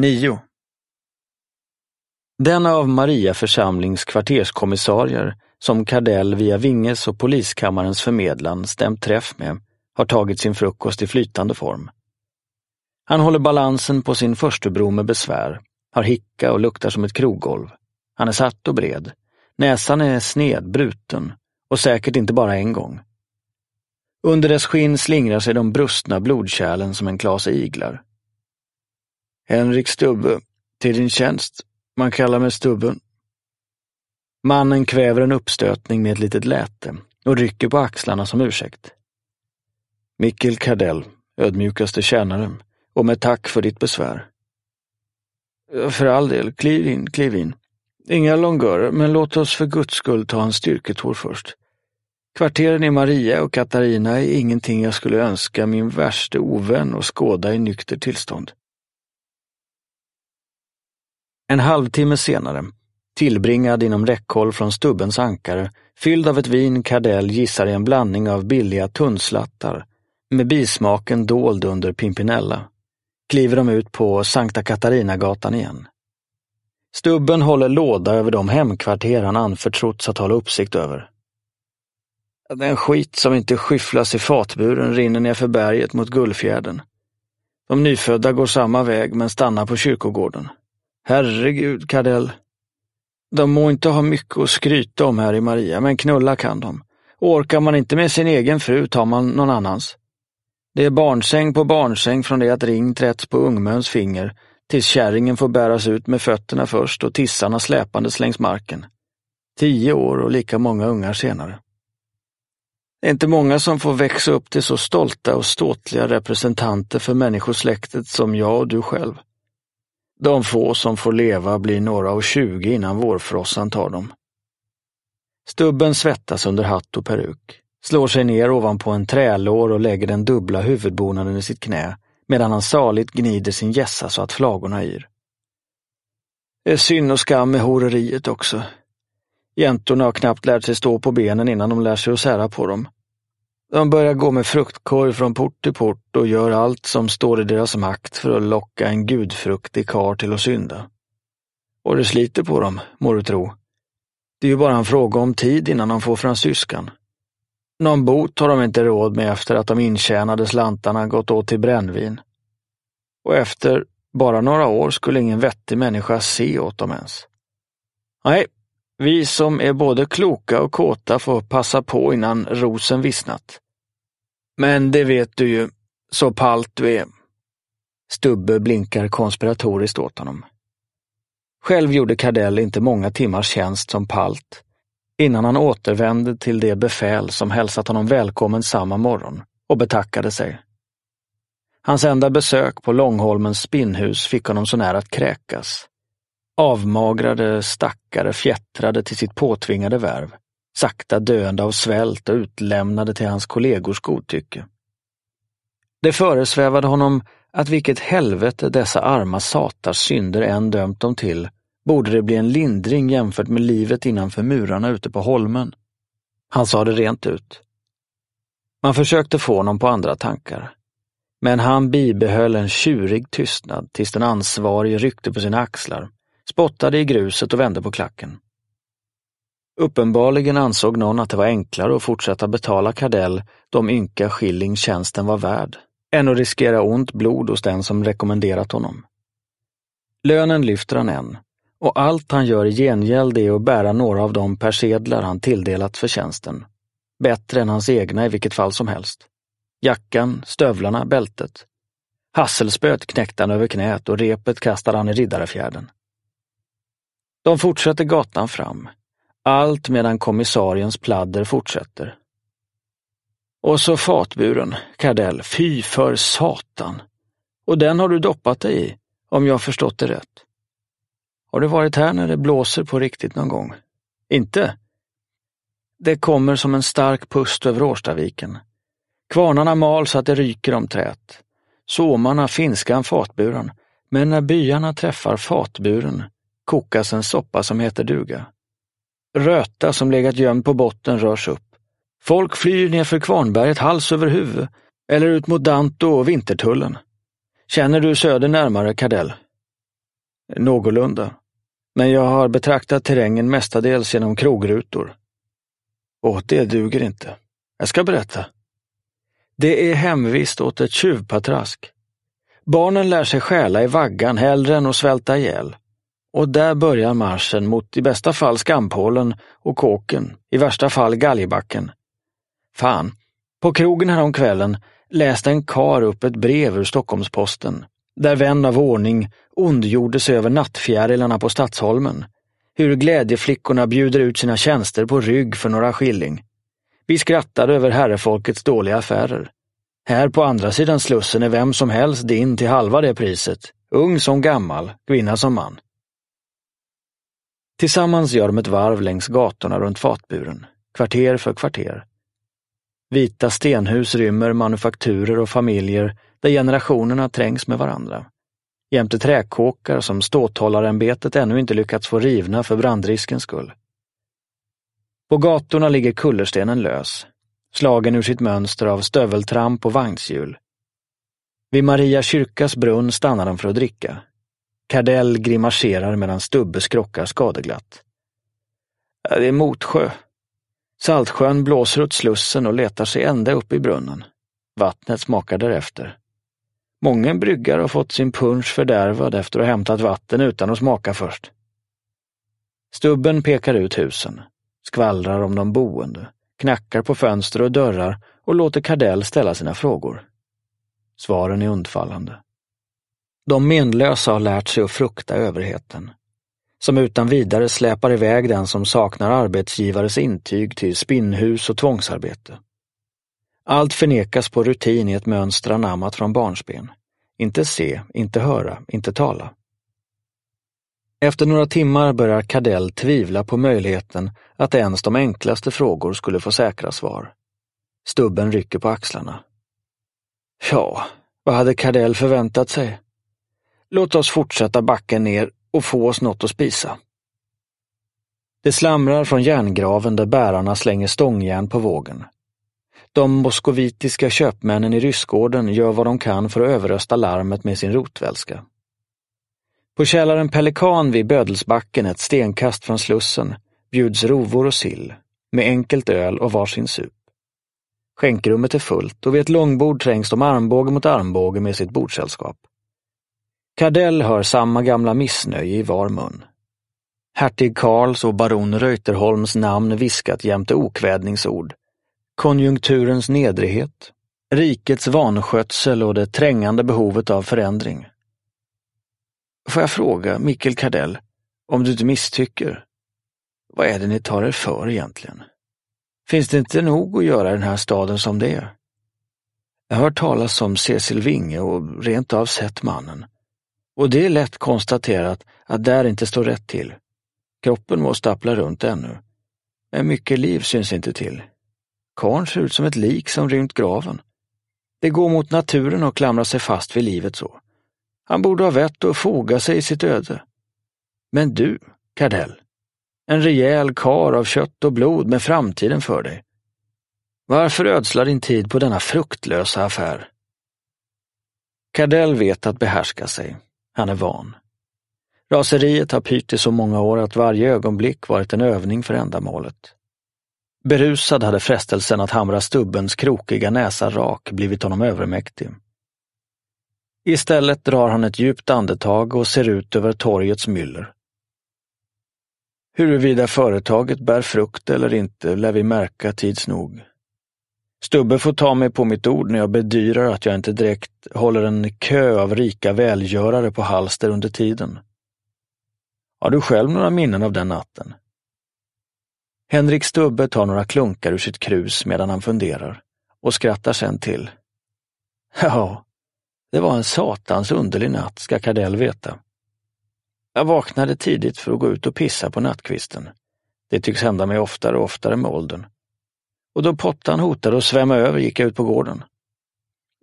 nio. Den av Maria församlings kvarterskommissarier som Kardell via Vinges och poliskammarens förmedlan stämt träff med har tagit sin frukost i flytande form. Han håller balansen på sin förstebro med besvär, har hicka och luktar som ett kroggolv. Han är satt och bred. Näsan är sned, bruten och säkert inte bara en gång. Under dess skinn slingrar sig de brustna blodkärlen som en klase iglar. Henrik Stubbe, till din tjänst. Man kallar mig Stubben. Mannen kväver en uppstötning med ett litet läte och rycker på axlarna som ursäkt. Mikkel Kardell, ödmjukaste tjänaren, och med tack för ditt besvär. För all del, kliv in, kliv in. Inga longörer, men låt oss för guds skull ta en styrketår först. Kvarteren i Maria och Katarina är ingenting jag skulle önska min värste ovän att skåda i nykter tillstånd. En halvtimme senare, tillbringad inom räckhåll från stubbens ankare, fylld av ett vin Kardell gissar i en blandning av billiga tunnslattar, med bismaken dold under pimpinella, kliver de ut på Sankta Katarinagatan igen. Stubben håller låda över de hemkvarter han anförtrotts att hålla uppsikt över. Den skit som inte skyfflas i fatburen rinner ner för berget mot Gullfjärden. De nyfödda går samma väg men stannar på kyrkogården. Herregud, Kardell. De må inte ha mycket att skryta om här i Maria, men knulla kan de. Orkar man inte med sin egen fru tar man någon annans. Det är barnsäng på barnsäng från det att ring trätts på ungmöns finger tills kärringen får bäras ut med fötterna först och tissarna släpandes längs marken. Tio år och lika många ungar senare. Det är inte många som får växa upp till så stolta och ståtliga representanter för människosläktet som jag och du själv. De få som får leva blir några och tjugo innan vårfrossan tar dem. Stubben svettas under hatt och peruk, slår sig ner ovanpå en trälår och lägger den dubbla huvudbonaden i sitt knä medan han saligt gnider sin gässa så att flagorna yr. Det är synd och skam med horeriet också. Jäntorna har knappt lärt sig stå på benen innan de lär sig att sära på dem. De börjar gå med fruktkorg från port till port och gör allt som står i deras makt för att locka en gudfruktig kar till att synda. Och det sliter på dem, må du tro. Det är ju bara en fråga om tid innan de får fransyskan. Någon bot har de inte råd med efter att de intjänade slantarna gått åt till brännvin. Och efter bara några år skulle ingen vettig människa se åt dem ens. Nej, vi som är både kloka och kåta får passa på innan rosen vissnat. Men det vet du ju, så palt du är. Stubbe blinkar konspiratoriskt åt honom. Själv gjorde Kardell inte många timmars tjänst som palt innan han återvände till det befäl som hälsat honom välkommen samma morgon och betackade sig. Hans enda besök på Långholmens spinnhus fick honom så nära att kräkas. Avmagrade stackare fjättrade till sitt påtvingade värv, sakta döende av svält och utlämnade till hans kollegors godtycke. Det föresvävade honom att vilket helvete dessa arma satars synder än dömt dem till, borde det bli en lindring jämfört med livet innanför murarna ute på holmen. Han sa det rent ut. Man försökte få honom på andra tankar. Men han bibehöll en tjurig tystnad tills den ansvarige ryckte på sina axlar spottade i gruset och vände på klacken. Uppenbarligen ansåg någon att det var enklare att fortsätta betala Kardell de ynka skilling tjänsten var värd, än att riskera ont blod hos den som rekommenderat honom. Lönen lyfter han än, och allt han gör i gengäld är att bära några av de persedlar han tilldelat för tjänsten. Bättre än hans egna i vilket fall som helst. Jackan, stövlarna, bältet. Hasselspöt knäckte han över knät och repet kastade han i riddarfjärden. De fortsätter gatan fram, allt medan kommissariens pladder fortsätter. Och så fatburen, Kardell, fy för satan! Och den har du doppat dig i, om jag förstått det rätt. Har du varit här när det blåser på riktigt någon gång? Inte? Det kommer som en stark pust över Årstaviken. Kvarnarna mal så att det ryker om träet. Såmarna, finskan, fatburen. Men när byarna träffar fatburen kokas en soppa som heter duga. Röta som legat gömd på botten rörs upp. Folk flyr nerför Kvarnberget hals över huvud eller ut mot Danto och Vintertullen. Känner du söder närmare, Kardell? Någorlunda. Men jag har betraktat terrängen mestadels genom krogrutor. Åh, det duger inte. Jag ska berätta. Det är hemvist åt ett tjuvpatrask. Barnen lär sig stjäla i vaggan hellre än att svälta ihjäl. Och där börjar marschen mot i bästa fall skampålen och kåken, i värsta fall galgbacken. Fan, på krogen häromkvällen läste en kar upp ett brev ur Stockholmsposten, där vän av ordning ondgjorde sig över nattfjärilarna på Stadsholmen. Hur glädjeflickorna bjuder ut sina tjänster på rygg för några skilling. Vi skrattade över herrefolkets dåliga affärer. Här på andra sidan Slussen är vem som helst din till halva det priset, ung som gammal, kvinna som man. Tillsammans gör de ett varv längs gatorna runt fatburen, kvarter för kvarter. Vita stenhus rymmer manufakturer och familjer där generationerna trängs med varandra. Jämte träkåkar som ståthållarämbetet ännu inte lyckats få rivna för brandriskens skull. På gatorna ligger kullerstenen lös, slagen ur sitt mönster av stöveltramp och vagnshjul. Vid Maria kyrkas brunn stannar de för att dricka, Kardell grimaserar medan Stubbe skrockar skadeglatt. Det är Motsjö. Saltsjön blåser åt slussen och letar sig ända upp i brunnen. Vattnet smakar därefter. Många bryggare har fått sin punsch fördärvad efter att ha hämtat vatten utan att smaka först. Stubben pekar ut husen, skvallrar om de boende, knackar på fönster och dörrar och låter Kardell ställa sina frågor. Svaren är undfallande. De menlösa har lärt sig att frukta överheten, som utan vidare släpar iväg den som saknar arbetsgivares intyg till spinnhus och tvångsarbete. Allt förnekas på rutin i ett mönster anammat från barnsben. Inte se, inte höra, inte tala. Efter några timmar börjar Kardell tvivla på möjligheten att ens de enklaste frågor skulle få säkra svar. Stubben rycker på axlarna. Ja, vad hade Kardell förväntat sig? Låt oss fortsätta backa ner och få oss något att spisa. Det slamrar från järngraven där bärarna slänger stångjärn på vågen. De moskovitiska köpmännen i ryssgården gör vad de kan för att överrösta larmet med sin rotvälska. På källaren Pelikan vid Bödelsbacken, ett stenkast från Slussen, bjuds rovor och sill, med enkelt öl och varsin sup. Skänkrummet är fullt och vid ett långbord trängs de armbåge mot armbåge med sitt bordsällskap. Kardell hör samma gamla missnöje i var mun. Hertig Karls och baron Reuterholms namn viskat jämte okvädningsord. Konjunkturens nedrighet, rikets vanskötsel och det trängande behovet av förändring. Får jag fråga, Mikkel Kardell, om du inte misstycker, vad är det ni tar er för egentligen? Finns det inte nog att göra i den här staden som det är? Jag har hört talas om Cecil Winge och rent av sett mannen. Och det är lätt konstaterat att där inte står rätt till. Kroppen må stappla runt ännu. Men mycket liv syns inte till. Karn ser ut som ett lik som rymt graven. Det går mot naturen och klamrar sig fast vid livet så. Han borde ha vett att foga sig i sitt öde. Men du, Kardell, en rejäl kar av kött och blod med framtiden för dig. Varför ödsla din tid på denna fruktlösa affär? Kardell vet att behärska sig. Han är van. Raseriet har pyrt i så många år att varje ögonblick varit en övning för ändamålet. Berusad hade frestelsen att hamra stubbens krokiga näsa rak blivit honom övermäktig. Istället drar han ett djupt andetag och ser ut över torgets myller. Huruvida företaget bär frukt eller inte lär vi märka tids nog. Stubbe får ta mig på mitt ord när jag bedyrar att jag inte direkt håller en kö av rika välgörare på halster under tiden. Har du själv några minnen av den natten? Henrik Stubbe tar några klunkar ur sitt krus medan han funderar och skrattar sen till. Ja, det var en satans underlig natt, ska Kardell veta. Jag vaknade tidigt för att gå ut och pissa på nattkvisten. Det tycks hända mig oftare och oftare med åldern och då pottan hotade att svämma över gick jag ut på gården.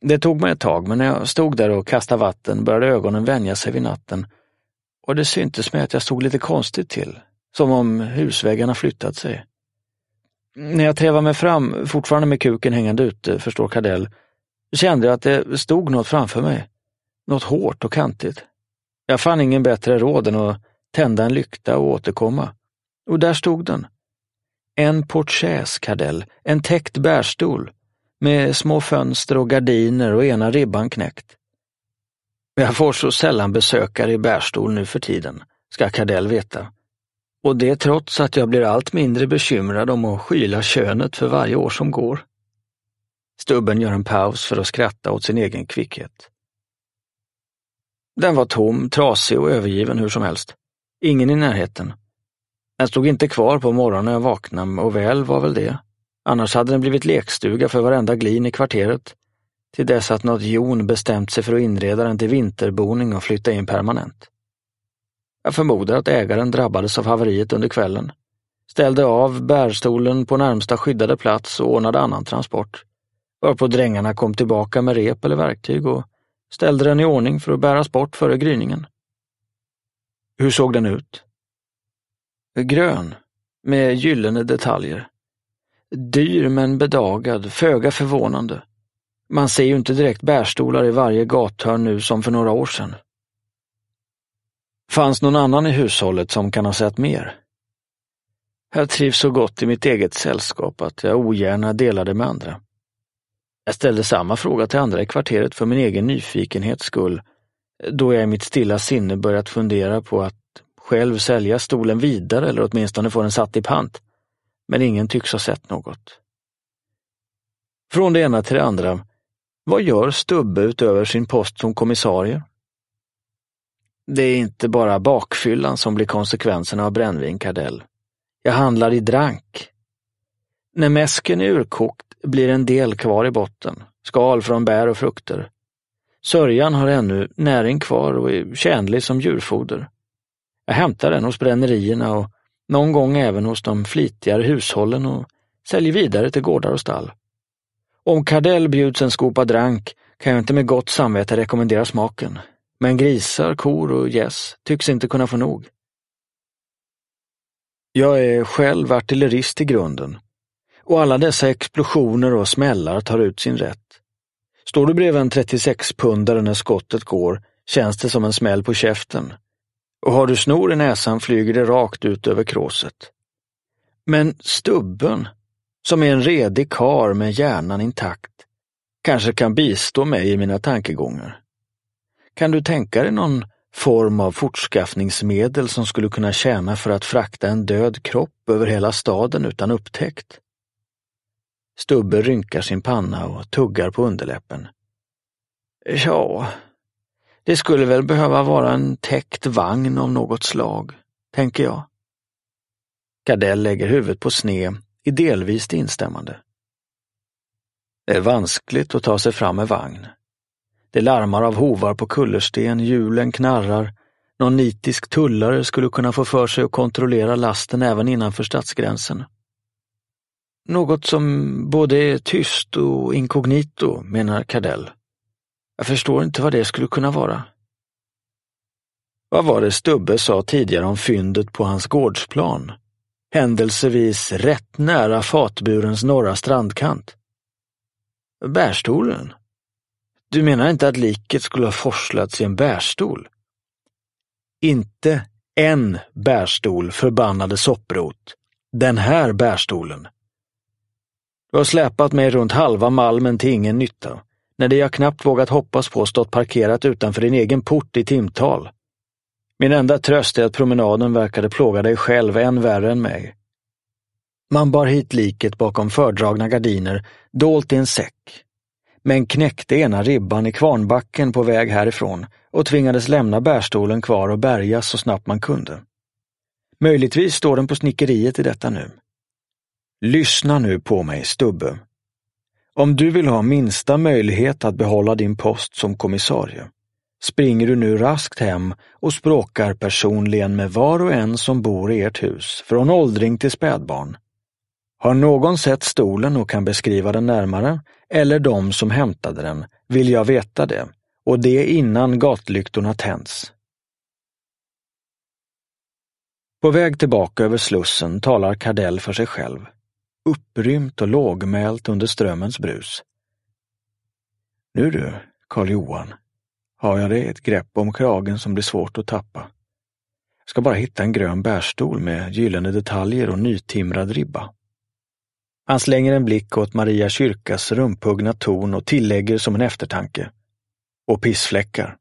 Det tog mig ett tag, men när jag stod där och kastade vatten började ögonen vänja sig vid natten och det syntes mig att jag stod lite konstigt till, som om husväggarna flyttat sig. När jag trävade mig fram, fortfarande med kuken hängande ute, förstår Kardell, kände jag att det stod något framför mig. Något hårt och kantigt. Jag fann ingen bättre råd än att tända en lykta och återkomma. Och där stod den, en portchäs, Kardell, en täckt bärstol med små fönster och gardiner och ena ribban knäckt. Jag får så sällan besökare i bärstol nu för tiden, ska Kardell veta. Och det trots att jag blir allt mindre bekymrad om att skyla könet för varje år som går. Stubben gör en paus för att skratta åt sin egen kvickhet. Den var tom, trasig och övergiven hur som helst. Ingen i närheten. Den stod inte kvar på morgonen när jag vaknade och väl var väl det. Annars hade den blivit lekstuga för varenda glin i kvarteret. Till dess att något jon bestämt sig för att inreda den till vinterboning och flytta in permanent. Jag förmodar att ägaren drabbades av haveriet under kvällen. Ställde av bärstolen på närmsta skyddade plats och ordnade annan transport. Varpå drängarna kom tillbaka med rep eller verktyg och ställde den i ordning för att bäras bort före gryningen. Hur såg den ut? Grön, med gyllene detaljer. Dyr men bedagad, föga förvånande. Man ser ju inte direkt bärstolar i varje gathörn nu som för några år sedan. Fanns någon annan i hushållet som kan ha sett mer? Jag trivs så gott i mitt eget sällskap att jag ogärna delade med andra. Jag ställde samma fråga till andra i kvarteret för min egen nyfikenhets skull, då jag i mitt stilla sinne börjat fundera på att själv sälja stolen vidare eller åtminstone få den satt i pant. Men ingen tycks ha sett något. Från det ena till det andra. Vad gör Stubbe utöver sin post som kommissarie? Det är inte bara bakfyllan som blir konsekvenserna av brännvin, Kardell. Jag handlar i drank. När mäsken är urkokt blir en del kvar i botten, skal från bär och frukter. Sörjan har ännu näring kvar och är tjänlig som djurfoder. Jag hämtar den hos brännerierna och någon gång även hos de flitigare hushållen och säljer vidare till gårdar och stall. Om Kardell bjuds en skopa drank kan jag inte med gott samvete rekommendera smaken, men grisar, kor och gäss tycks inte kunna få nog. Jag är själv artillerist i grunden och alla dessa explosioner och smällar tar ut sin rätt. Står du bredvid en 36-pundare när skottet går känns det som en smäll på käften och har du snor i näsan flyger det rakt ut över kråset. Men stubben, som är en redig kar med hjärnan intakt, kanske kan bistå mig i mina tankegångar. Kan du tänka dig någon form av fortskaffningsmedel som skulle kunna tjäna för att frakta en död kropp över hela staden utan upptäckt? Stubbe rynkar sin panna och tuggar på underläppen. Ja, det skulle väl behöva vara en täckt vagn av något slag, tänker jag. Gardell lägger huvudet på sne i delvis instämmande. Det är vanskligt att ta sig fram med vagn. Det larmar av hovar på kullersten, hjulen knarrar. Någon nitisk tullare skulle kunna få för sig att kontrollera lasten även innanför stadsgränsen. Något som både är tyst och inkognito, menar Cardell. Jag förstår inte vad det skulle kunna vara. Vad var det Stubbe sa tidigare om fyndet på hans gårdsplan? Händelsevis rätt nära fatburens norra strandkant. Bärstolen? Du menar inte att liket skulle ha forslats i en bärstol? Inte en bärstol, förbannade sopprot. Den här bärstolen. Du har släpat mig runt halva malmen till ingen nytta när det jag knappt vågat hoppas på stått parkerat utanför din egen port i timtal. Min enda tröst är att promenaden verkade plåga dig själv än värre än mig. Man bar hit liket bakom fördragna gardiner, dolt i en säck, men knäckte ena ribban i kvarnbacken på väg härifrån och tvingades lämna bärstolen kvar och bärgas så snabbt man kunde. Möjligtvis står den på snickeriet i detta nu. Lyssna nu på mig, stubbe, om du vill ha minsta möjlighet att behålla din post som kommissarie springer du nu raskt hem och språkar personligen med var och en som bor i ert hus, från åldring till spädbarn. Har någon sett stolen och kan beskriva den närmare, eller de som hämtade den, vill jag veta det, och det innan gatlyktorna tänds. På väg tillbaka över Slussen talar Kardell för sig själv upprymt och lågmält under strömmens brus. Nu du, Karl-Johan, har jag dig ett grepp om kragen som blir svårt att tappa. Jag ska bara hitta en grön bärstol med gyllene detaljer och nytimrad ribba. Han slänger en blick åt Maria kyrkas rumphuggna torn och tillägger som en eftertanke. Och pissfläckar.